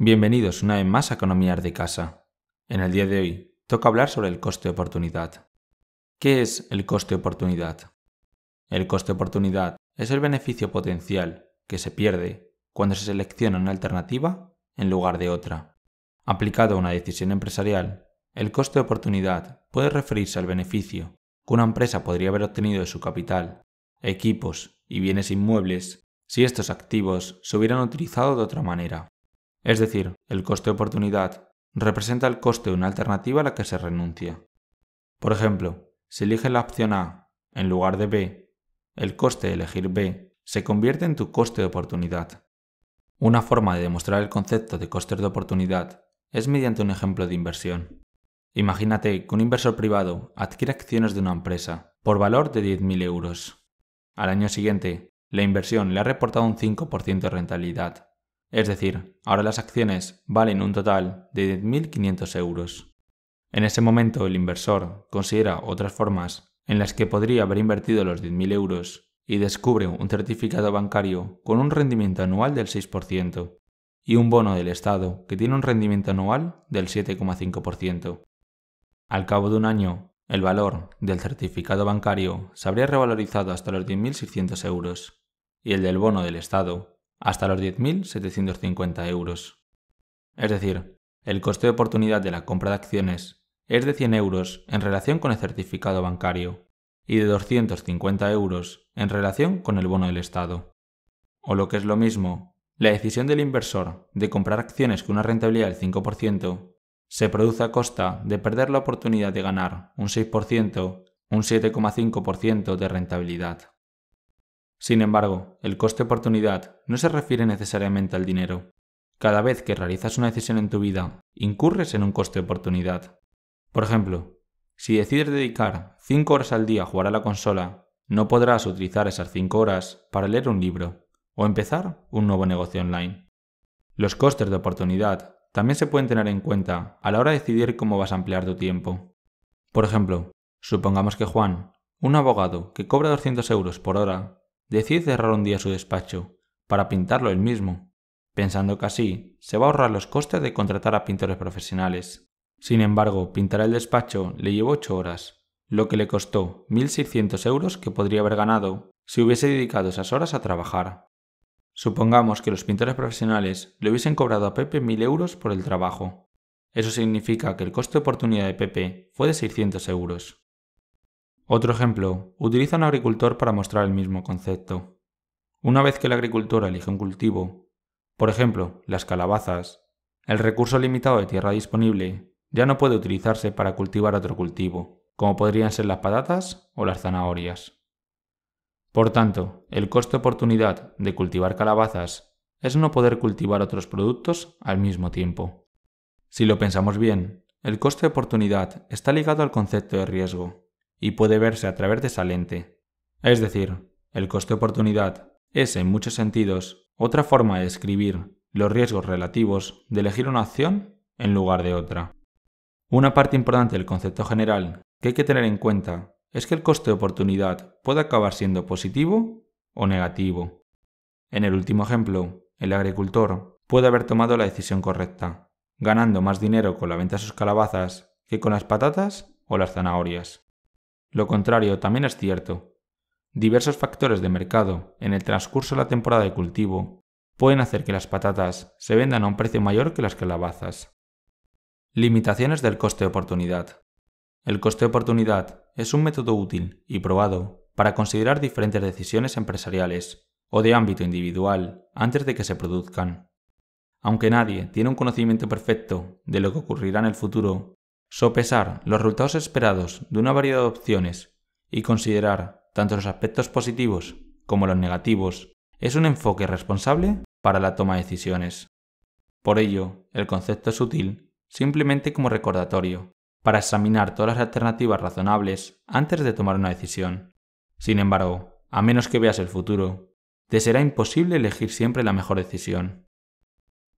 Bienvenidos una vez más a Economías de Casa. En el día de hoy toca hablar sobre el coste de oportunidad. ¿Qué es el coste de oportunidad? El coste de oportunidad es el beneficio potencial que se pierde cuando se selecciona una alternativa en lugar de otra. Aplicado a una decisión empresarial, el coste de oportunidad puede referirse al beneficio que una empresa podría haber obtenido de su capital, equipos y bienes inmuebles si estos activos se hubieran utilizado de otra manera. Es decir, el coste-oportunidad de representa el coste de una alternativa a la que se renuncia. Por ejemplo, si elige la opción A en lugar de B, el coste de elegir B se convierte en tu coste de oportunidad. Una forma de demostrar el concepto de coste de oportunidad es mediante un ejemplo de inversión. Imagínate que un inversor privado adquiere acciones de una empresa por valor de 10.000 euros. Al año siguiente, la inversión le ha reportado un 5% de rentabilidad es decir, ahora las acciones valen un total de 10.500 euros. En ese momento el inversor considera otras formas en las que podría haber invertido los 10.000 euros y descubre un certificado bancario con un rendimiento anual del 6% y un bono del Estado que tiene un rendimiento anual del 7,5%. Al cabo de un año, el valor del certificado bancario se habría revalorizado hasta los 10.600 euros y el del bono del Estado hasta los 10.750 euros. Es decir, el coste de oportunidad de la compra de acciones es de 100 euros en relación con el certificado bancario y de 250 euros en relación con el bono del Estado. O lo que es lo mismo, la decisión del inversor de comprar acciones con una rentabilidad del 5% se produce a costa de perder la oportunidad de ganar un 6%, un 7,5% de rentabilidad. Sin embargo, el coste-oportunidad de no se refiere necesariamente al dinero. Cada vez que realizas una decisión en tu vida, incurres en un coste-oportunidad. de Por ejemplo, si decides dedicar 5 horas al día a jugar a la consola, no podrás utilizar esas 5 horas para leer un libro o empezar un nuevo negocio online. Los costes de oportunidad también se pueden tener en cuenta a la hora de decidir cómo vas a emplear tu tiempo. Por ejemplo, supongamos que Juan, un abogado que cobra 200 euros por hora, decide cerrar un día su despacho, para pintarlo él mismo, pensando que así se va a ahorrar los costes de contratar a pintores profesionales. Sin embargo, pintar el despacho le llevó 8 horas, lo que le costó 1.600 euros que podría haber ganado si hubiese dedicado esas horas a trabajar. Supongamos que los pintores profesionales le hubiesen cobrado a Pepe 1.000 euros por el trabajo. Eso significa que el coste de oportunidad de Pepe fue de 600 euros. Otro ejemplo, utiliza un agricultor para mostrar el mismo concepto. Una vez que el agricultor elige un cultivo, por ejemplo, las calabazas, el recurso limitado de tierra disponible ya no puede utilizarse para cultivar otro cultivo, como podrían ser las patatas o las zanahorias. Por tanto, el coste-oportunidad de cultivar calabazas es no poder cultivar otros productos al mismo tiempo. Si lo pensamos bien, el coste-oportunidad está ligado al concepto de riesgo, y puede verse a través de esa lente. Es decir, el coste-oportunidad es, en muchos sentidos, otra forma de escribir los riesgos relativos de elegir una acción en lugar de otra. Una parte importante del concepto general que hay que tener en cuenta es que el coste de oportunidad puede acabar siendo positivo o negativo. En el último ejemplo, el agricultor puede haber tomado la decisión correcta, ganando más dinero con la venta de sus calabazas que con las patatas o las zanahorias. Lo contrario también es cierto. Diversos factores de mercado en el transcurso de la temporada de cultivo pueden hacer que las patatas se vendan a un precio mayor que las calabazas. Limitaciones del coste de oportunidad. El coste de oportunidad es un método útil y probado para considerar diferentes decisiones empresariales o de ámbito individual antes de que se produzcan. Aunque nadie tiene un conocimiento perfecto de lo que ocurrirá en el futuro, Sopesar los resultados esperados de una variedad de opciones y considerar tanto los aspectos positivos como los negativos es un enfoque responsable para la toma de decisiones. Por ello, el concepto es útil simplemente como recordatorio para examinar todas las alternativas razonables antes de tomar una decisión. Sin embargo, a menos que veas el futuro, te será imposible elegir siempre la mejor decisión.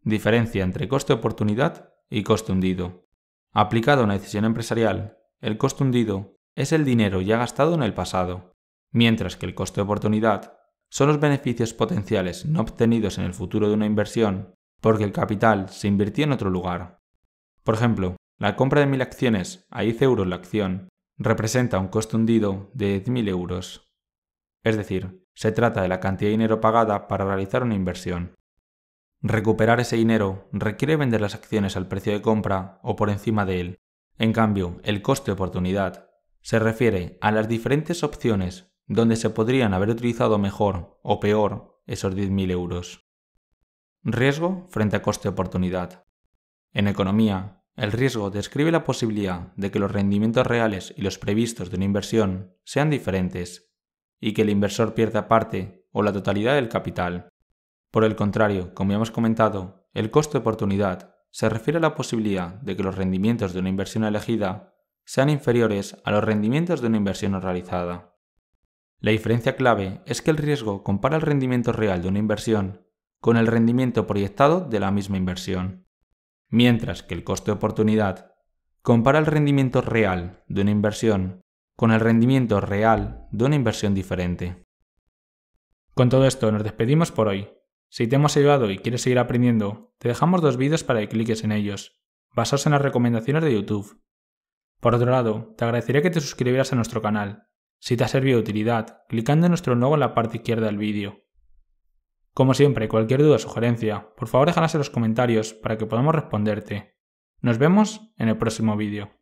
Diferencia entre coste oportunidad y coste hundido. Aplicado a una decisión empresarial, el costo hundido es el dinero ya gastado en el pasado, mientras que el costo de oportunidad son los beneficios potenciales no obtenidos en el futuro de una inversión porque el capital se invirtió en otro lugar. Por ejemplo, la compra de mil acciones a 10 euros la acción representa un costo hundido de 10.000 euros. Es decir, se trata de la cantidad de dinero pagada para realizar una inversión. Recuperar ese dinero requiere vender las acciones al precio de compra o por encima de él. En cambio, el coste oportunidad se refiere a las diferentes opciones donde se podrían haber utilizado mejor o peor esos 10.000 euros. Riesgo frente a coste oportunidad. En economía, el riesgo describe la posibilidad de que los rendimientos reales y los previstos de una inversión sean diferentes y que el inversor pierda parte o la totalidad del capital. Por el contrario, como ya hemos comentado, el costo de oportunidad se refiere a la posibilidad de que los rendimientos de una inversión elegida sean inferiores a los rendimientos de una inversión realizada. La diferencia clave es que el riesgo compara el rendimiento real de una inversión con el rendimiento proyectado de la misma inversión, mientras que el costo de oportunidad compara el rendimiento real de una inversión con el rendimiento real de una inversión diferente. Con todo esto nos despedimos por hoy. Si te hemos ayudado y quieres seguir aprendiendo, te dejamos dos vídeos para que cliques en ellos, basados en las recomendaciones de YouTube. Por otro lado, te agradecería que te suscribieras a nuestro canal, si te ha servido de utilidad, clicando en nuestro logo en la parte izquierda del vídeo. Como siempre, cualquier duda o sugerencia, por favor déjalas en los comentarios para que podamos responderte. Nos vemos en el próximo vídeo.